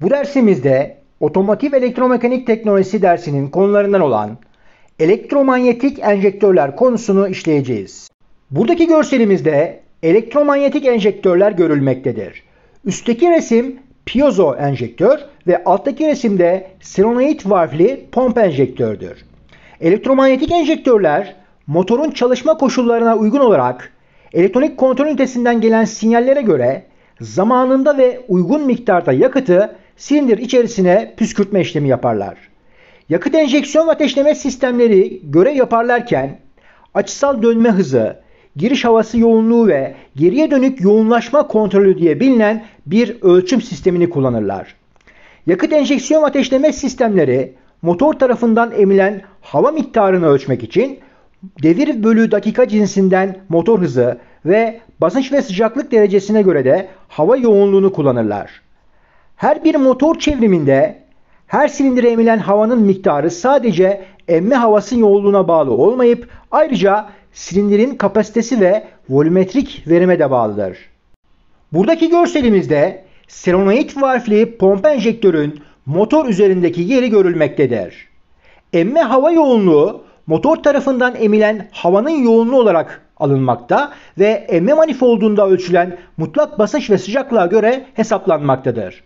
Bu dersimizde otomotiv elektromekanik teknolojisi dersinin konularından olan elektromanyetik enjektörler konusunu işleyeceğiz. Buradaki görselimizde elektromanyetik enjektörler görülmektedir. Üstteki resim piezo enjektör ve alttaki resimde solenoid valfli pomp enjektördür. Elektromanyetik enjektörler motorun çalışma koşullarına uygun olarak elektronik kontrol ünitesinden gelen sinyallere göre zamanında ve uygun miktarda yakıtı silindir içerisine püskürtme işlemi yaparlar. Yakıt enjeksiyon ve ateşleme sistemleri görev yaparlarken açısal dönme hızı, giriş havası yoğunluğu ve geriye dönük yoğunlaşma kontrolü diye bilinen bir ölçüm sistemini kullanırlar. Yakıt enjeksiyon ve ateşleme sistemleri motor tarafından emilen hava miktarını ölçmek için devir bölü dakika cinsinden motor hızı ve basınç ve sıcaklık derecesine göre de hava yoğunluğunu kullanırlar. Her bir motor çevriminde her silindire emilen havanın miktarı sadece emme havasının yoğunluğuna bağlı olmayıp ayrıca silindirin kapasitesi ve volümetrik verime de bağlıdır. Buradaki görselimizde serenoid valfli pompa enjektörün motor üzerindeki yeri görülmektedir. Emme hava yoğunluğu motor tarafından emilen havanın yoğunluğu olarak alınmakta ve emme manifoldunda ölçülen mutlak basınç ve sıcaklığa göre hesaplanmaktadır.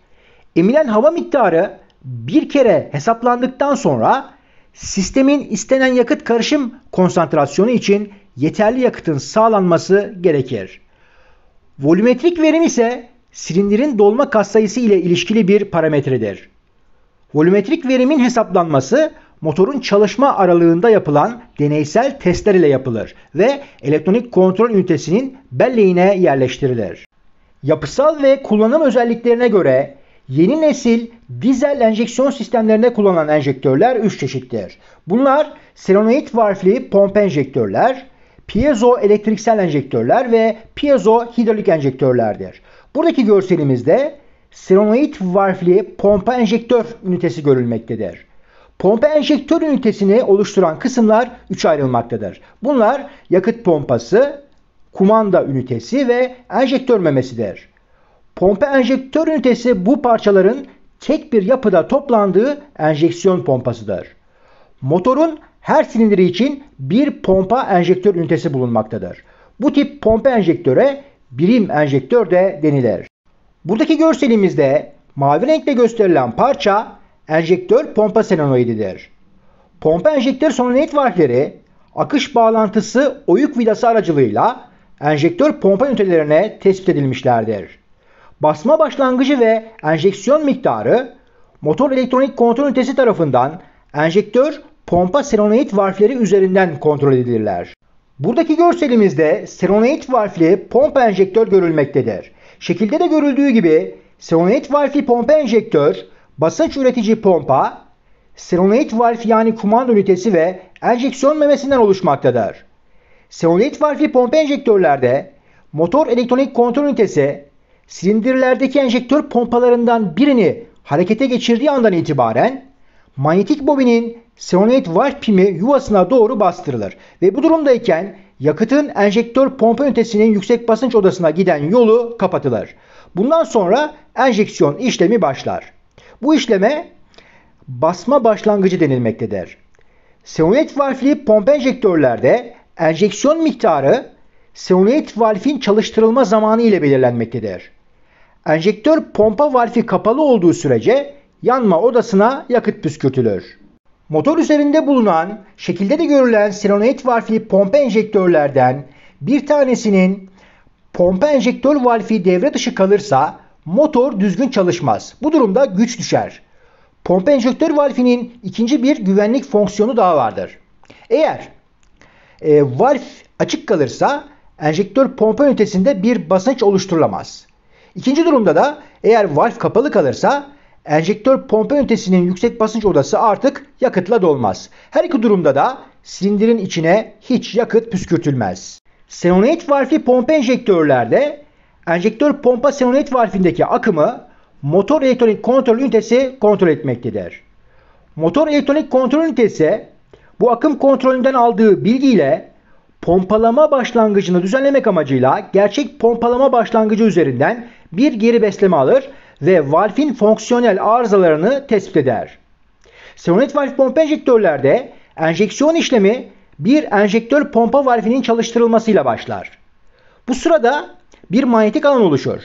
Emilen hava miktarı bir kere hesaplandıktan sonra sistemin istenen yakıt karışım konsantrasyonu için yeterli yakıtın sağlanması gerekir. Volümetrik verim ise silindirin dolma sayısı ile ilişkili bir parametredir. Volümetrik verimin hesaplanması motorun çalışma aralığında yapılan deneysel testler ile yapılır ve elektronik kontrol ünitesinin belleğine yerleştirilir. Yapısal ve kullanım özelliklerine göre Yeni nesil dizel enjeksiyon sistemlerinde kullanılan enjektörler 3 çeşittir. Bunlar selenoid varfli pompa enjektörler, piezo elektriksel enjektörler ve piezo hidrolik enjektörlerdir. Buradaki görselimizde selenoid varfli pompa enjektör ünitesi görülmektedir. Pompa enjektör ünitesini oluşturan kısımlar 3 ayrılmaktadır. Bunlar yakıt pompası, kumanda ünitesi ve enjektör memesidir. Pompa enjektör ünitesi bu parçaların tek bir yapıda toplandığı enjeksiyon pompasıdır. Motorun her silindiri için bir pompa enjektör ünitesi bulunmaktadır. Bu tip pompa enjektöre birim enjektör de denilir. Buradaki görselimizde mavi renkle gösterilen parça enjektör pompa solenoididir. Pompa enjektör solenoid valfleri akış bağlantısı oyuk vidası aracılığıyla enjektör pompa ünitelerine tespit edilmişlerdir basma başlangıcı ve enjeksiyon miktarı motor elektronik kontrol ünitesi tarafından enjektör pompa serenoid valfleri üzerinden kontrol edilirler. Buradaki görselimizde serenoid valfli pompa enjektör görülmektedir. Şekilde de görüldüğü gibi serenoid valfli pompa enjektör, basınç üretici pompa, serenoid valf yani kumanda ünitesi ve enjeksiyon memesinden oluşmaktadır. Serenoid valfli pompa enjektörlerde motor elektronik kontrol ünitesi silindirlerdeki enjektör pompalarından birini harekete geçirdiği andan itibaren manyetik bobinin senonoid valf pimi yuvasına doğru bastırılır ve bu durumdayken yakıtın enjektör pompa ünitesinin yüksek basınç odasına giden yolu kapatılır. Bundan sonra enjeksiyon işlemi başlar. Bu işleme basma başlangıcı denilmektedir. Senonoid valfli pompa enjektörlerde enjeksiyon miktarı senonoid valfin çalıştırılma zamanı ile belirlenmektedir. Enjektör pompa valfi kapalı olduğu sürece yanma odasına yakıt püskürtülür. Motor üzerinde bulunan, şekilde de görülen silonet valfi pompa enjektörlerden bir tanesinin pompa enjektör valfi devre dışı kalırsa motor düzgün çalışmaz. Bu durumda güç düşer. Pompa enjektör valfinin ikinci bir güvenlik fonksiyonu daha vardır. Eğer e, valf açık kalırsa enjektör pompa ünitesinde bir basınç oluşturulamaz. İkinci durumda da eğer valf kapalı kalırsa enjektör pompa ünitesinin yüksek basınç odası artık yakıtla dolmaz. Her iki durumda da silindirin içine hiç yakıt püskürtülmez. Senonet valfli pompa enjektörlerde enjektör pompa senonet valfindeki akımı motor elektronik kontrol ünitesi kontrol etmektedir. Motor elektronik kontrol ünitesi bu akım kontrolünden aldığı bilgiyle pompalama başlangıcını düzenlemek amacıyla gerçek pompalama başlangıcı üzerinden bir geri besleme alır ve valfin fonksiyonel arızalarını tespit eder. Seronet valf pompa enjektörlerde enjeksiyon işlemi bir enjektör pompa valfinin çalıştırılmasıyla başlar. Bu sırada bir manyetik alan oluşur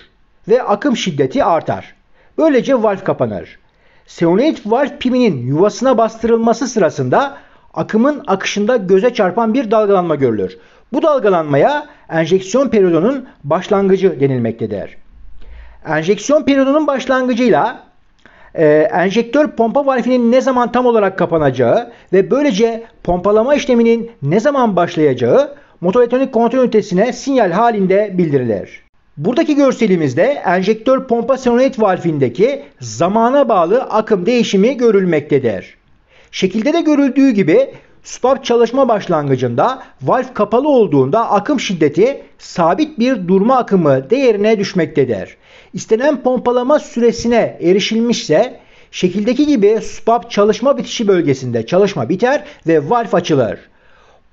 ve akım şiddeti artar. Böylece valf kapanır. Seonet valf piminin yuvasına bastırılması sırasında akımın akışında göze çarpan bir dalgalanma görülür. Bu dalgalanmaya enjeksiyon periyodunun başlangıcı denilmektedir enjeksiyon periyodunun başlangıcıyla e, enjektör pompa valfinin ne zaman tam olarak kapanacağı ve böylece pompalama işleminin ne zaman başlayacağı motor elektronik kontrol ünitesine sinyal halinde bildirilir. Buradaki görselimizde enjektör pompa senonet valfindeki zamana bağlı akım değişimi görülmektedir. Şekilde de görüldüğü gibi Stop çalışma başlangıcında valf kapalı olduğunda akım şiddeti sabit bir durma akımı değerine düşmektedir. İstenen pompalama süresine erişilmişse şekildeki gibi stop çalışma bitişi bölgesinde çalışma biter ve valf açılır.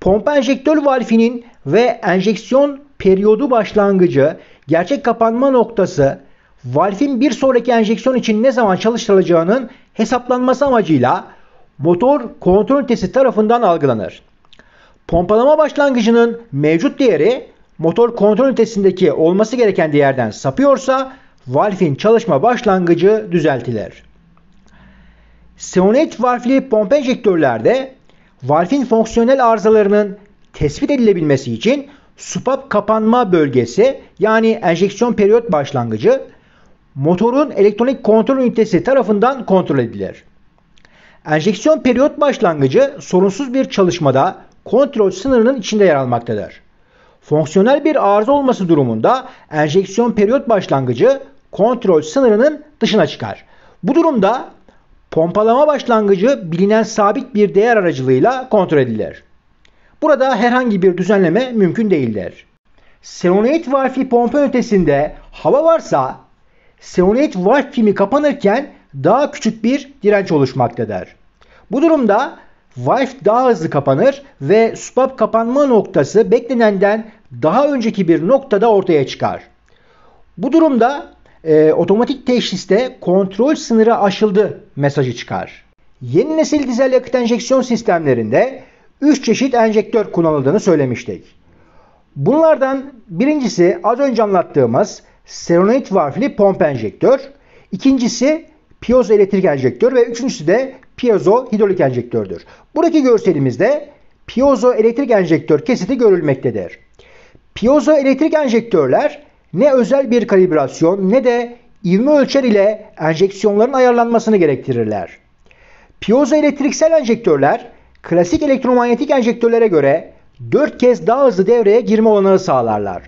Pompa enjektör valfinin ve enjeksiyon periyodu başlangıcı, gerçek kapanma noktası, valfin bir sonraki enjeksiyon için ne zaman çalıştırılacağının hesaplanması amacıyla motor kontrol ünitesi tarafından algılanır. Pompalama başlangıcının mevcut değeri motor kontrol ünitesindeki olması gereken değerden sapıyorsa valfin çalışma başlangıcı düzeltilir. Seonet valfli pompa enjektörlerde valfin fonksiyonel arızalarının tespit edilebilmesi için supap kapanma bölgesi yani enjeksiyon periyot başlangıcı motorun elektronik kontrol ünitesi tarafından kontrol edilir. Enjeksiyon periyot başlangıcı sorunsuz bir çalışmada kontrol sınırının içinde yer almaktadır. Fonksiyonel bir arıza olması durumunda enjeksiyon periyot başlangıcı kontrol sınırının dışına çıkar. Bu durumda pompalama başlangıcı bilinen sabit bir değer aracılığıyla kontrol edilir. Burada herhangi bir düzenleme mümkün değildir. Seronoid valfli pompa ötesinde hava varsa seronoid valf kapanırken daha küçük bir direnç oluşmaktadır. Bu durumda Valve daha hızlı kapanır ve swap kapanma noktası beklenenden daha önceki bir noktada ortaya çıkar. Bu durumda e, otomatik teşhiste kontrol sınırı aşıldı mesajı çıkar. Yeni nesil dizel yakıt enjeksiyon sistemlerinde 3 çeşit enjektör kullanıldığını söylemiştik. Bunlardan birincisi az önce anlattığımız seronoid varfli pomp enjektör, ikincisi piezo elektrik enjektör ve üçüncüsü de piezo hidrolik enjektördür. Buradaki görselimizde piezo elektrik enjektör kesiti görülmektedir. Piezo elektrik enjektörler ne özel bir kalibrasyon ne de ivme ölçer ile enjeksiyonların ayarlanmasını gerektirirler. Piezo elektriksel enjektörler klasik elektromanyetik enjektörlere göre 4 kez daha hızlı devreye girme olanağı sağlarlar.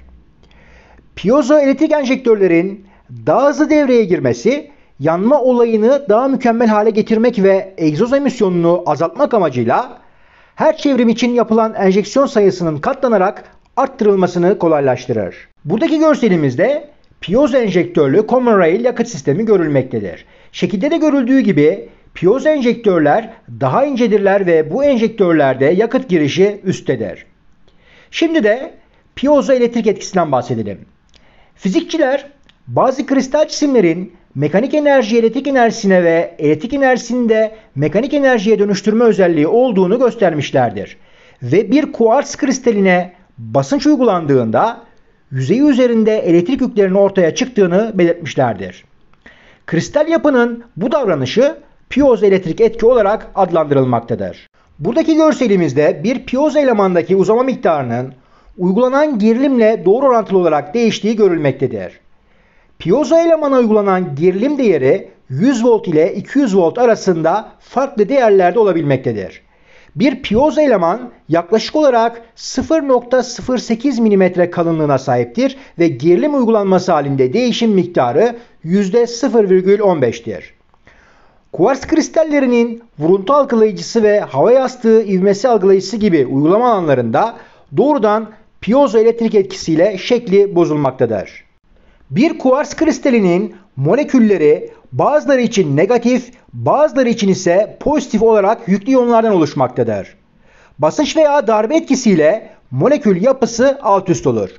Piezo elektrik enjektörlerin daha hızlı devreye girmesi yanma olayını daha mükemmel hale getirmek ve egzoz emisyonunu azaltmak amacıyla her çevrim için yapılan enjeksiyon sayısının katlanarak arttırılmasını kolaylaştırır. Buradaki görselimizde piyoz enjektörlü Common Rail yakıt sistemi görülmektedir. Şekilde de görüldüğü gibi piyoz enjektörler daha incedirler ve bu enjektörlerde yakıt girişi üsttedir. Şimdi de piezo elektrik etkisinden bahsedelim. Fizikçiler bazı kristal cisimlerin mekanik enerji elektrik enerjisine ve elektrik enerjisini mekanik enerjiye dönüştürme özelliği olduğunu göstermişlerdir. Ve bir kuarts kristaline basınç uygulandığında yüzeyi üzerinde elektrik yüklerinin ortaya çıktığını belirtmişlerdir. Kristal yapının bu davranışı piyozoelektrik etki olarak adlandırılmaktadır. Buradaki görselimizde bir piyoz elemandaki uzama miktarının uygulanan gerilimle doğru orantılı olarak değiştiği görülmektedir. Piezo elemana uygulanan gerilim değeri 100 volt ile 200 volt arasında farklı değerlerde olabilmektedir. Bir piezo eleman yaklaşık olarak 0.08 mm kalınlığına sahiptir ve gerilim uygulanması halinde değişim miktarı %0,15'tir. Kuvars kristallerinin vuruntu algılayıcısı ve hava yastığı ivmesi algılayıcısı gibi uygulama alanlarında doğrudan elektrik etkisiyle şekli bozulmaktadır. Bir kuars kristalinin molekülleri bazıları için negatif, bazıları için ise pozitif olarak yüklü iyonlardan oluşmaktadır. Basınç veya darbe etkisiyle molekül yapısı alt üst olur.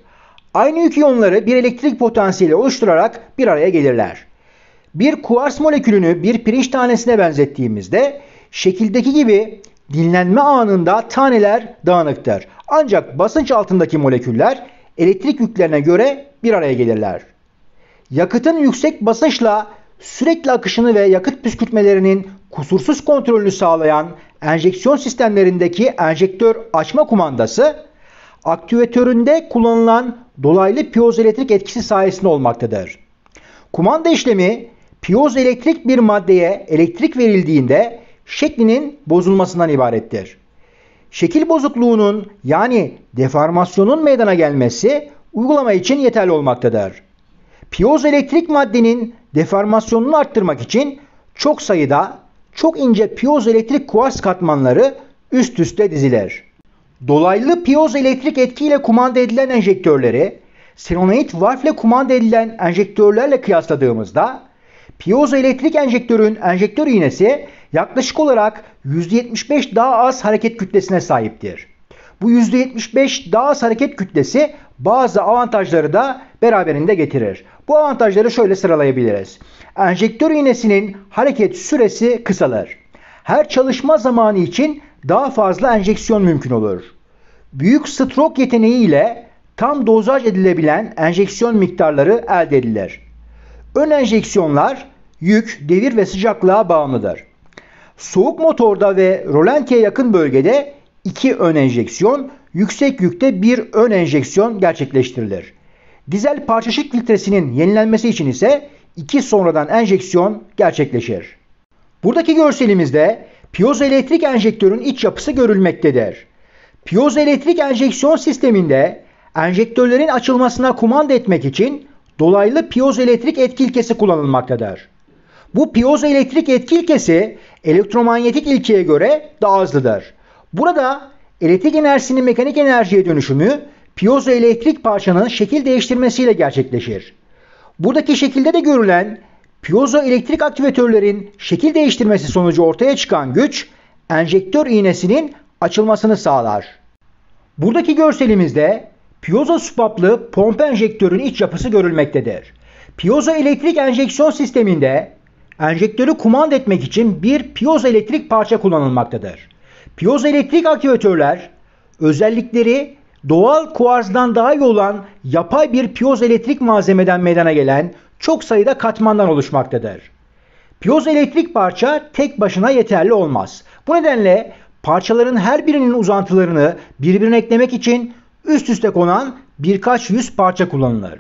Aynı yük iyonları bir elektrik potansiyeli oluşturarak bir araya gelirler. Bir kuars molekülünü bir pirinç tanesine benzettiğimizde şekildeki gibi dinlenme anında taneler dağınıktır. Ancak basınç altındaki moleküller elektrik yüklerine göre bir araya gelirler yakıtın yüksek basınçla sürekli akışını ve yakıt püskürtmelerinin kusursuz kontrolünü sağlayan enjeksiyon sistemlerindeki enjektör açma kumandası aktivatöründe kullanılan dolaylı piezoelektrik etkisi sayesinde olmaktadır. Kumanda işlemi piezoelektrik bir maddeye elektrik verildiğinde şeklinin bozulmasından ibarettir. Şekil bozukluğunun yani deformasyonun meydana gelmesi uygulama için yeterli olmaktadır. Piyoz elektrik maddenin deformasyonunu arttırmak için çok sayıda çok ince piyoz elektrik kuars katmanları üst üste dizilir. Dolaylı piyoz elektrik etkiyle kumanda edilen enjektörleri senonoid varfle kumanda edilen enjektörlerle kıyasladığımızda elektrik enjektörün enjektör iğnesi yaklaşık olarak %75 daha az hareket kütlesine sahiptir. Bu %75 daha az hareket kütlesi bazı avantajları da beraberinde getirir. Bu avantajları şöyle sıralayabiliriz. Enjektör iğnesinin hareket süresi kısalır. Her çalışma zamanı için daha fazla enjeksiyon mümkün olur. Büyük strok yeteneği ile tam dozaj edilebilen enjeksiyon miktarları elde edilir. Ön enjeksiyonlar yük, devir ve sıcaklığa bağımlıdır. Soğuk motorda ve rolantiye yakın bölgede iki ön enjeksiyon, yüksek yükte bir ön enjeksiyon gerçekleştirilir. Dizel parçacık filtresinin yenilenmesi için ise iki sonradan enjeksiyon gerçekleşir. Buradaki görselimizde piyozoelektrik enjektörün iç yapısı görülmektedir. Piyozoelektrik enjeksiyon sisteminde enjektörlerin açılmasına kumanda etmek için dolaylı piyozoelektrik etki ilkesi kullanılmaktadır. Bu piyozoelektrik etki ilkesi elektromanyetik ilkeye göre daha hızlıdır. Burada elektrik enerjisinin mekanik enerjiye dönüşümü piyozoelektrik parçanın şekil değiştirmesiyle gerçekleşir. Buradaki şekilde de görülen piyozoelektrik aktivatörlerin şekil değiştirmesi sonucu ortaya çıkan güç enjektör iğnesinin açılmasını sağlar. Buradaki görselimizde piyozo supaplı pompa enjektörün iç yapısı görülmektedir. Piyozoelektrik enjeksiyon sisteminde enjektörü kumanda etmek için bir piyozoelektrik parça kullanılmaktadır. Piyozoelektrik aktivatörler özellikleri doğal kuarzdan daha iyi olan yapay bir piyoz elektrik malzemeden meydana gelen çok sayıda katmandan oluşmaktadır. Piyoz elektrik parça tek başına yeterli olmaz. Bu nedenle parçaların her birinin uzantılarını birbirine eklemek için üst üste konan birkaç yüz parça kullanılır.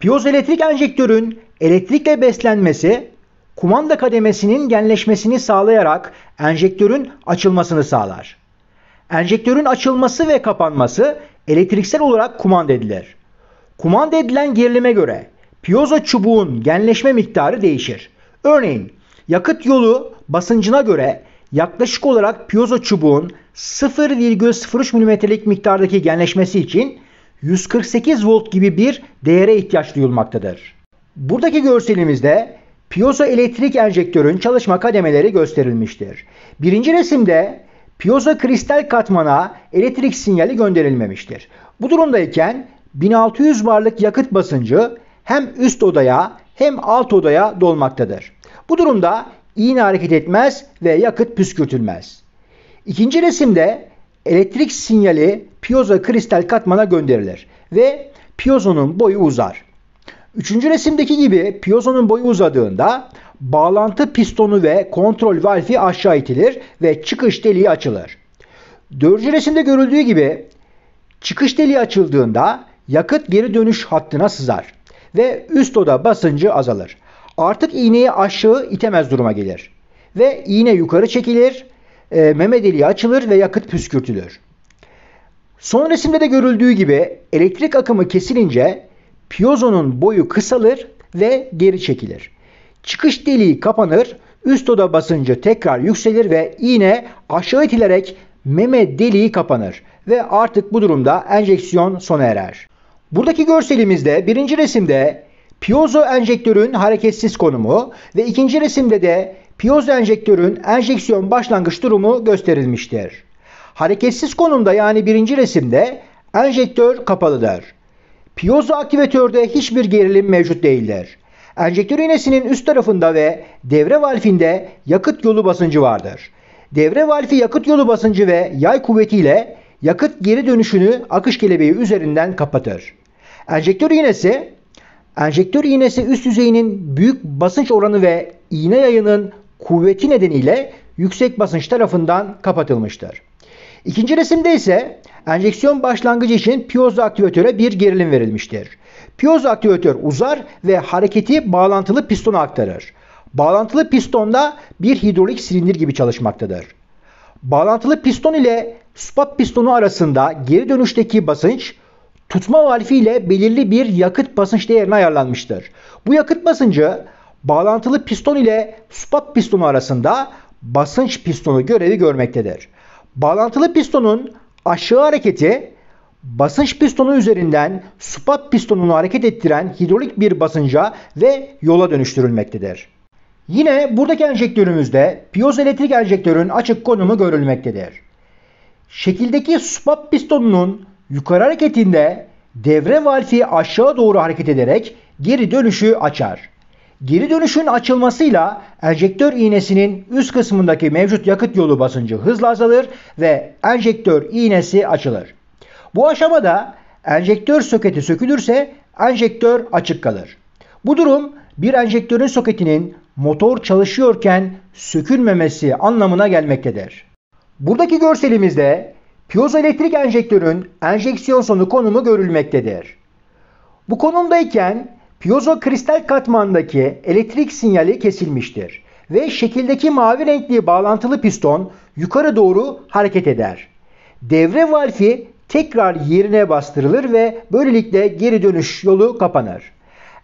Piyoz elektrik enjektörün elektrikle beslenmesi kumanda kademesinin genleşmesini sağlayarak enjektörün açılmasını sağlar. Enjektörün açılması ve kapanması elektriksel olarak kumanda edilir. Kumanda edilen gerilime göre piyozo çubuğun genleşme miktarı değişir. Örneğin yakıt yolu basıncına göre yaklaşık olarak piyozo çubuğun 0,03 mm'lik miktardaki genleşmesi için 148 volt gibi bir değere ihtiyaç duyulmaktadır. Buradaki görselimizde piyozo elektrik enjektörün çalışma kademeleri gösterilmiştir. Birinci resimde Piyoza kristal katmana elektrik sinyali gönderilmemiştir. Bu durumdayken 1600 barlık yakıt basıncı hem üst odaya hem alt odaya dolmaktadır. Bu durumda iğne hareket etmez ve yakıt püskürtülmez. İkinci resimde elektrik sinyali piyoza kristal katmana gönderilir ve piyozonun boyu uzar. Üçüncü resimdeki gibi piyozonun boyu uzadığında Bağlantı pistonu ve kontrol valfi aşağı itilir ve çıkış deliği açılır. Dördüncü resimde görüldüğü gibi çıkış deliği açıldığında yakıt geri dönüş hattına sızar ve üst oda basıncı azalır. Artık iğneyi aşağı itemez duruma gelir ve iğne yukarı çekilir, e, meme deliği açılır ve yakıt püskürtülür. Son resimde de görüldüğü gibi elektrik akımı kesilince piyozonun boyu kısalır ve geri çekilir. Çıkış deliği kapanır, üst oda basıncı tekrar yükselir ve iğne aşağı itilerek meme deliği kapanır ve artık bu durumda enjeksiyon sona erer. Buradaki görselimizde birinci resimde piezo enjektörün hareketsiz konumu ve ikinci resimde de piezo enjektörün enjeksiyon başlangıç durumu gösterilmiştir. Hareketsiz konumda yani birinci resimde enjektör kapalıdır. Piezo aktivatörde hiçbir gerilim mevcut değildir. Enjektör iğnesinin üst tarafında ve devre valfinde yakıt yolu basıncı vardır. Devre valfi yakıt yolu basıncı ve yay kuvvetiyle yakıt geri dönüşünü akış kelebeği üzerinden kapatır. Enjektör iğnesi Enjektör iğnesi üst yüzeyinin büyük basınç oranı ve iğne yayının kuvveti nedeniyle yüksek basınç tarafından kapatılmıştır. İkinci resimde ise enjeksiyon başlangıcı için piezo aktivatöre bir gerilim verilmiştir. Piyoz Piezoaktivatör uzar ve hareketi bağlantılı pistona aktarır. Bağlantılı pistonda bir hidrolik silindir gibi çalışmaktadır. Bağlantılı piston ile spot pistonu arasında geri dönüşteki basınç tutma valfi ile belirli bir yakıt basınç değerine ayarlanmıştır. Bu yakıt basıncı bağlantılı piston ile spot pistonu arasında basınç pistonu görevi görmektedir. Bağlantılı pistonun aşağı hareketi basınç pistonu üzerinden spot pistonunu hareket ettiren hidrolik bir basınca ve yola dönüştürülmektedir. Yine buradaki enjektörümüzde piyozoelektrik enjektörün açık konumu görülmektedir. Şekildeki spot pistonunun yukarı hareketinde devre valfi aşağı doğru hareket ederek geri dönüşü açar. Geri dönüşün açılmasıyla enjektör iğnesinin üst kısmındaki mevcut yakıt yolu basıncı hızla azalır ve enjektör iğnesi açılır. Bu aşamada enjektör soketi sökülürse enjektör açık kalır. Bu durum bir enjektörün soketinin motor çalışıyorken sökülmemesi anlamına gelmektedir. Buradaki görselimizde piezoelektrik enjektörün enjeksiyon sonu konumu görülmektedir. Bu konumdayken piezo kristal katmandaki elektrik sinyali kesilmiştir ve şekildeki mavi renkli bağlantılı piston yukarı doğru hareket eder. Devre valfi tekrar yerine bastırılır ve böylelikle geri dönüş yolu kapanır.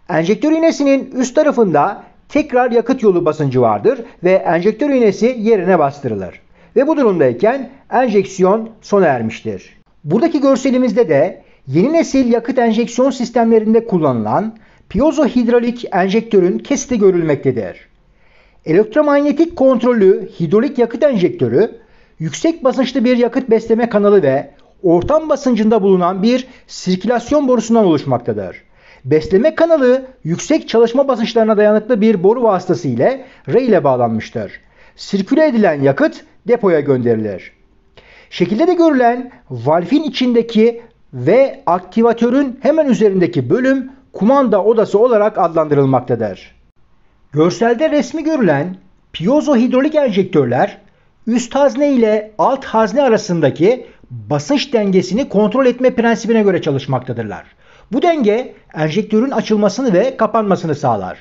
Enjektör iğnesinin üst tarafında tekrar yakıt yolu basıncı vardır ve enjektör iğnesi yerine bastırılır. Ve bu durumdayken enjeksiyon sona ermiştir. Buradaki görselimizde de yeni nesil yakıt enjeksiyon sistemlerinde kullanılan piyozohidralik enjektörün kesiti görülmektedir. Elektromanyetik kontrollü hidrolik yakıt enjektörü yüksek basınçlı bir yakıt besleme kanalı ve ortam basıncında bulunan bir sirkülasyon borusundan oluşmaktadır. Besleme kanalı yüksek çalışma basınçlarına dayanıklı bir boru vasıtası ile reyle bağlanmıştır. Sirküle edilen yakıt depoya gönderilir. Şekilde de görülen valfin içindeki ve aktivatörün hemen üzerindeki bölüm kumanda odası olarak adlandırılmaktadır. Görselde resmi görülen piyozo hidrolik enjektörler üst hazne ile alt hazne arasındaki basınç dengesini kontrol etme prensibine göre çalışmaktadırlar. Bu denge enjektörün açılmasını ve kapanmasını sağlar.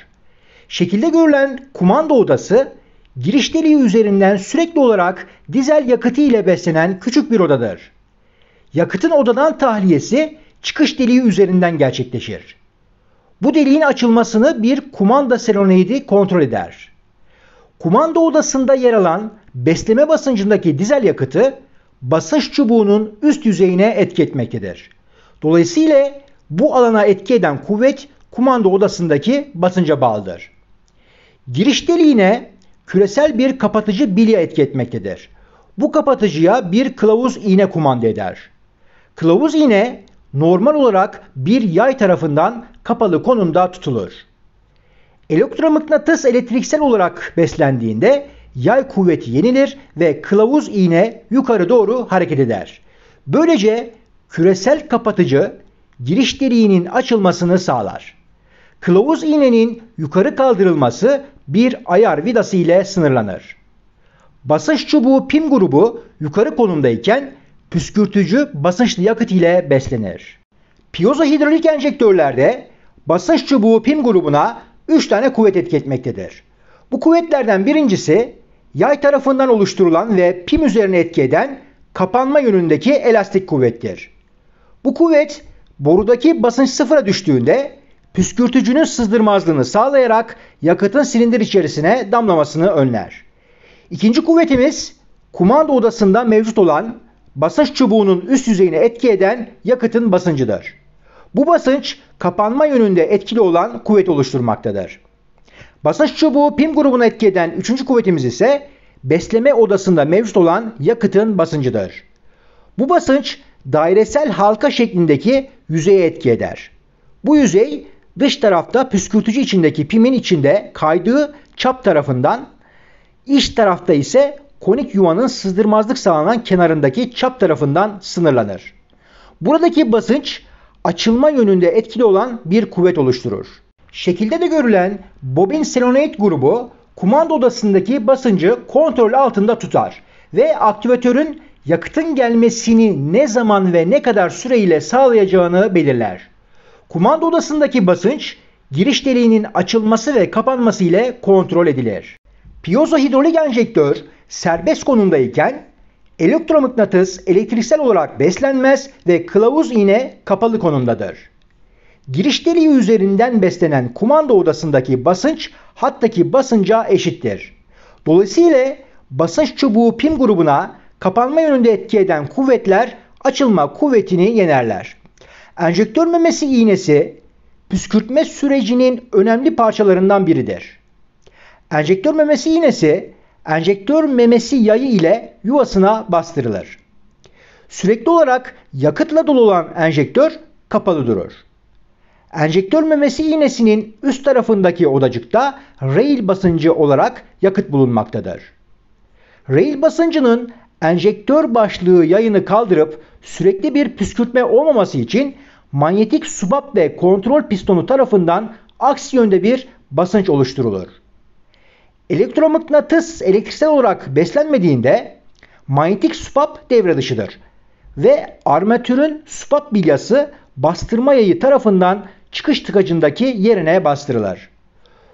Şekilde görülen kumanda odası giriş deliği üzerinden sürekli olarak dizel yakıtı ile beslenen küçük bir odadır. Yakıtın odadan tahliyesi çıkış deliği üzerinden gerçekleşir. Bu deliğin açılmasını bir kumanda selenoidi kontrol eder. Kumanda odasında yer alan besleme basıncındaki dizel yakıtı basınç çubuğunun üst yüzeyine etki etmektedir. Dolayısıyla bu alana etki eden kuvvet kumanda odasındaki basınca bağlıdır. Giriş deliğine küresel bir kapatıcı bilya etki etmektedir. Bu kapatıcıya bir kılavuz iğne kumanda eder. Kılavuz iğne normal olarak bir yay tarafından kapalı konumda tutulur. Elektromıknatıs elektriksel olarak beslendiğinde Yay kuvveti yenilir ve kılavuz iğne yukarı doğru hareket eder. Böylece küresel kapatıcı giriş deliğinin açılmasını sağlar. Kılavuz iğnenin yukarı kaldırılması bir ayar vidası ile sınırlanır. Basınç çubuğu pim grubu yukarı konumdayken püskürtücü basınçlı yakıt ile beslenir. Piyozohidrolik enjektörlerde basınç çubuğu pim grubuna 3 tane kuvvet etki etmektedir. Bu kuvvetlerden birincisi yay tarafından oluşturulan ve pim üzerine etki eden kapanma yönündeki elastik kuvvettir. Bu kuvvet borudaki basınç sıfıra düştüğünde püskürtücünün sızdırmazlığını sağlayarak yakıtın silindir içerisine damlamasını önler. İkinci kuvvetimiz kumanda odasında mevcut olan basınç çubuğunun üst yüzeyine etki eden yakıtın basıncıdır. Bu basınç kapanma yönünde etkili olan kuvvet oluşturmaktadır. Basınç çubuğu pim grubuna etki eden üçüncü kuvvetimiz ise besleme odasında mevcut olan yakıtın basıncıdır. Bu basınç dairesel halka şeklindeki yüzeye etki eder. Bu yüzey dış tarafta püskürtücü içindeki pimin içinde kaydığı çap tarafından, iç tarafta ise konik yuvanın sızdırmazlık sağlanan kenarındaki çap tarafından sınırlanır. Buradaki basınç açılma yönünde etkili olan bir kuvvet oluşturur. Şekilde de görülen bobin selenoid grubu kumanda odasındaki basıncı kontrol altında tutar ve aktivatörün yakıtın gelmesini ne zaman ve ne kadar süreyle sağlayacağını belirler. Kumanda odasındaki basınç giriş deliğinin açılması ve kapanması ile kontrol edilir. Piezo hidrolik enjektör serbest konumdayken elektromıknatıs elektriksel olarak beslenmez ve kılavuz iğne kapalı konumdadır. Giriş deliği üzerinden beslenen kumanda odasındaki basınç hattaki basınca eşittir. Dolayısıyla basınç çubuğu pim grubuna kapanma yönünde etki eden kuvvetler açılma kuvvetini yenerler. Enjektör memesi iğnesi püskürtme sürecinin önemli parçalarından biridir. Enjektör memesi iğnesi enjektör memesi yayı ile yuvasına bastırılır. Sürekli olarak yakıtla dolu olan enjektör kapalı durur. Enjektör memesi iğnesinin üst tarafındaki odacıkta rail basıncı olarak yakıt bulunmaktadır. Rail basıncının enjektör başlığı yayını kaldırıp sürekli bir püskürtme olmaması için manyetik subap ve kontrol pistonu tarafından aksi yönde bir basınç oluşturulur. Elektromıknatıs elektriksel olarak beslenmediğinde manyetik subap devre dışıdır ve armatürün subap bilyası bastırma yayı tarafından çıkış tıkacındaki yerine bastırılır.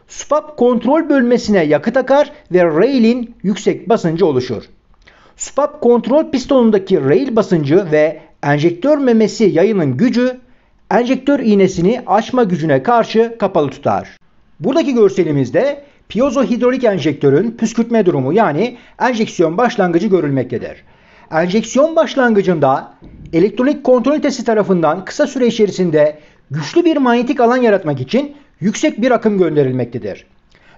Supap kontrol bölmesine yakıt akar ve railin yüksek basıncı oluşur. Supap kontrol pistonundaki rail basıncı ve enjektör memesi yayının gücü enjektör iğnesini açma gücüne karşı kapalı tutar. Buradaki görselimizde piezo hidrolik enjektörün püskürtme durumu yani enjeksiyon başlangıcı görülmektedir. Enjeksiyon başlangıcında elektronik kontrol ünitesi tarafından kısa süre içerisinde güçlü bir manyetik alan yaratmak için yüksek bir akım gönderilmektedir.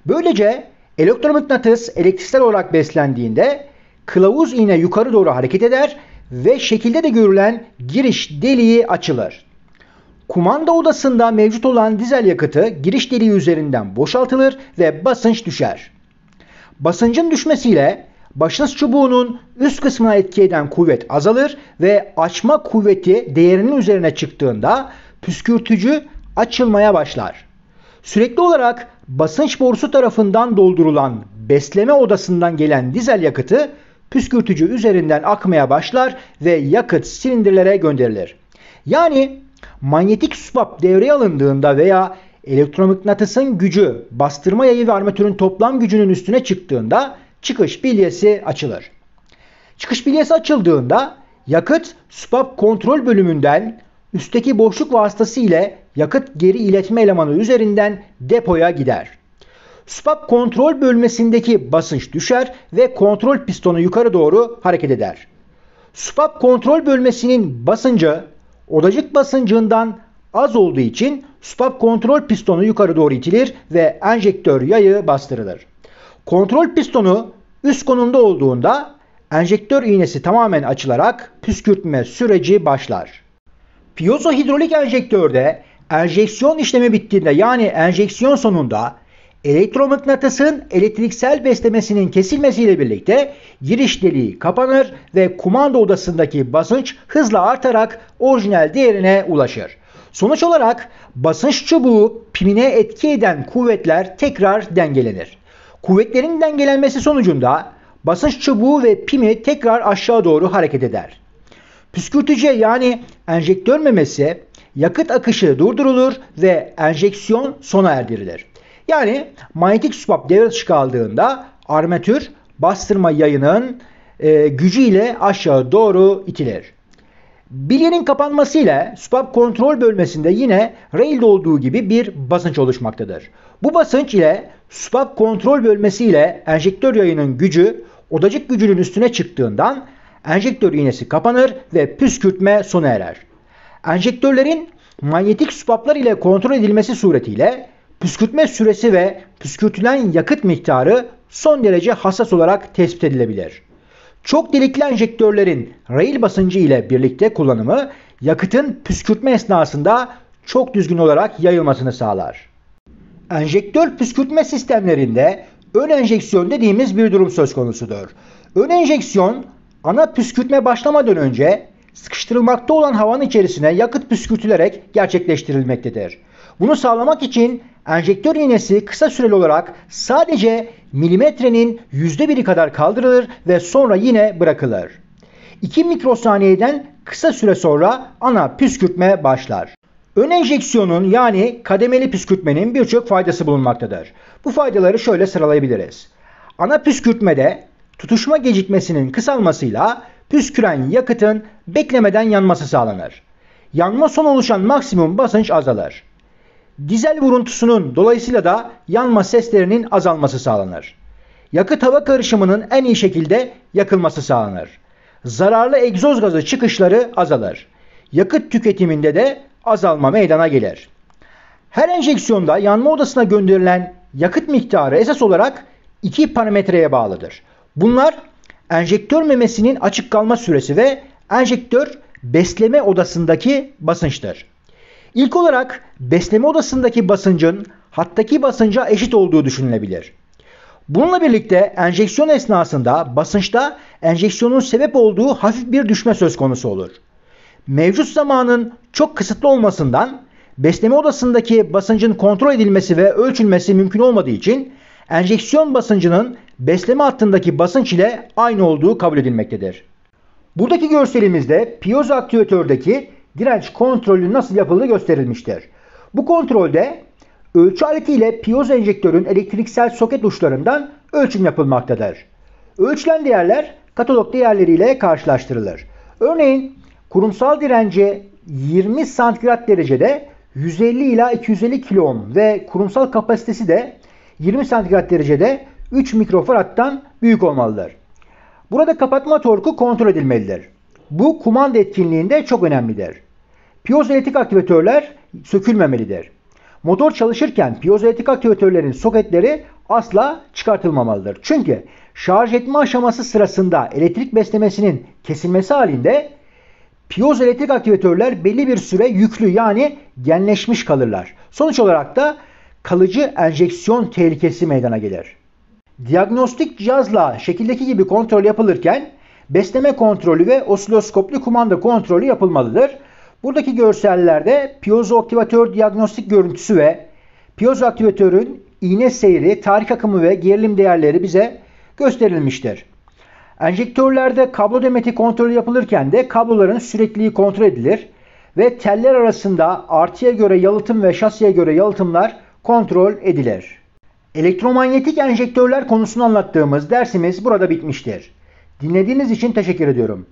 Böylece elektromıknatıs elektriksel olarak beslendiğinde kılavuz iğne yukarı doğru hareket eder ve şekilde de görülen giriş deliği açılır. Kumanda odasında mevcut olan dizel yakıtı giriş deliği üzerinden boşaltılır ve basınç düşer. Basıncın düşmesiyle başınız çubuğunun üst kısmına etki eden kuvvet azalır ve açma kuvveti değerinin üzerine çıktığında püskürtücü açılmaya başlar. Sürekli olarak basınç borusu tarafından doldurulan besleme odasından gelen dizel yakıtı püskürtücü üzerinden akmaya başlar ve yakıt silindirlere gönderilir. Yani manyetik swap devreye alındığında veya elektromıknatısın gücü bastırma yayı ve armatürün toplam gücünün üstüne çıktığında çıkış bilyesi açılır. Çıkış bilyesi açıldığında yakıt swap kontrol bölümünden üstteki boşluk vasıtasıyla yakıt geri iletme elemanı üzerinden depoya gider. Spap kontrol bölmesindeki basınç düşer ve kontrol pistonu yukarı doğru hareket eder. Spap kontrol bölmesinin basıncı odacık basıncından az olduğu için spap kontrol pistonu yukarı doğru itilir ve enjektör yayı bastırılır. Kontrol pistonu üst konumda olduğunda enjektör iğnesi tamamen açılarak püskürtme süreci başlar. Piezo hidrolik enjektörde enjeksiyon işlemi bittiğinde yani enjeksiyon sonunda elektromıknatısın elektriksel beslemesinin kesilmesiyle birlikte giriş deliği kapanır ve kumanda odasındaki basınç hızla artarak orijinal değerine ulaşır. Sonuç olarak basınç çubuğu pimine etki eden kuvvetler tekrar dengelenir. Kuvvetlerin dengelenmesi sonucunda basınç çubuğu ve pimi tekrar aşağı doğru hareket eder. Püskürtücüye yani enjektör memesi yakıt akışı durdurulur ve enjeksiyon sona erdirilir. Yani manyetik swap devre dışı kaldığında armatür bastırma yayının e, gücüyle aşağı doğru itilir. Bilyenin kapanmasıyla swap kontrol bölmesinde yine railde olduğu gibi bir basınç oluşmaktadır. Bu basınç ile swap kontrol bölmesiyle enjektör yayının gücü odacık gücünün üstüne çıktığından enjektör iğnesi kapanır ve püskürtme sona erer. Enjektörlerin manyetik supaplar ile kontrol edilmesi suretiyle püskürtme süresi ve püskürtülen yakıt miktarı son derece hassas olarak tespit edilebilir. Çok delikli enjektörlerin rail basıncı ile birlikte kullanımı yakıtın püskürtme esnasında çok düzgün olarak yayılmasını sağlar. Enjektör püskürtme sistemlerinde ön enjeksiyon dediğimiz bir durum söz konusudur. Ön enjeksiyon Ana püskürtme başlamadan önce sıkıştırılmakta olan havanın içerisine yakıt püskürtülerek gerçekleştirilmektedir. Bunu sağlamak için enjektör iğnesi kısa süreli olarak sadece milimetrenin yüzde biri kadar kaldırılır ve sonra yine bırakılır. 2 mikrosaniyeden kısa süre sonra ana püskürtme başlar. Ön enjeksiyonun yani kademeli püskürtmenin birçok faydası bulunmaktadır. Bu faydaları şöyle sıralayabiliriz. Ana püskürtmede tutuşma gecikmesinin kısalmasıyla püsküren yakıtın beklemeden yanması sağlanır. Yanma son oluşan maksimum basınç azalır. Dizel vuruntusunun dolayısıyla da yanma seslerinin azalması sağlanır. Yakıt hava karışımının en iyi şekilde yakılması sağlanır. Zararlı egzoz gazı çıkışları azalır. Yakıt tüketiminde de azalma meydana gelir. Her enjeksiyonda yanma odasına gönderilen yakıt miktarı esas olarak iki parametreye bağlıdır. Bunlar enjektör memesinin açık kalma süresi ve enjektör besleme odasındaki basınçtır. İlk olarak besleme odasındaki basıncın hattaki basınca eşit olduğu düşünülebilir. Bununla birlikte enjeksiyon esnasında basınçta enjeksiyonun sebep olduğu hafif bir düşme söz konusu olur. Mevcut zamanın çok kısıtlı olmasından besleme odasındaki basıncın kontrol edilmesi ve ölçülmesi mümkün olmadığı için enjeksiyon basıncının besleme hattındaki basınç ile aynı olduğu kabul edilmektedir. Buradaki görselimizde piyozo aktivatördeki direnç kontrolü nasıl yapıldığı gösterilmiştir. Bu kontrolde ölçü aletiyle ile piyozo enjektörün elektriksel soket uçlarından ölçüm yapılmaktadır. Ölçülen değerler katalog değerleriyle karşılaştırılır. Örneğin kurumsal direnci 20 santigrat derecede 150 ila 250 kilo ohm ve kurumsal kapasitesi de 20 santigrat derecede 3 mikrofarattan büyük olmalıdır. Burada kapatma torku kontrol edilmelidir. Bu kumanda etkinliğinde çok önemlidir. Piezoelektrik aktivatörler sökülmemelidir. Motor çalışırken piezoelektrik aktivatörlerin soketleri asla çıkartılmamalıdır. Çünkü şarj etme aşaması sırasında elektrik beslemesinin kesilmesi halinde piezoelektrik aktivatörler belli bir süre yüklü yani genleşmiş kalırlar. Sonuç olarak da kalıcı enjeksiyon tehlikesi meydana gelir. Diagnostik cihazla şekildeki gibi kontrol yapılırken besleme kontrolü ve osiloskoplu kumanda kontrolü yapılmalıdır. Buradaki görsellerde piezoaktivatör diagnostik görüntüsü ve piezoaktivatörün iğne seyri, tarih akımı ve gerilim değerleri bize gösterilmiştir. Enjektörlerde kablo demeti kontrolü yapılırken de kabloların sürekliliği kontrol edilir ve teller arasında artıya göre yalıtım ve şasiye göre yalıtımlar kontrol ediler. Elektromanyetik enjektörler konusunu anlattığımız dersimiz burada bitmiştir. Dinlediğiniz için teşekkür ediyorum.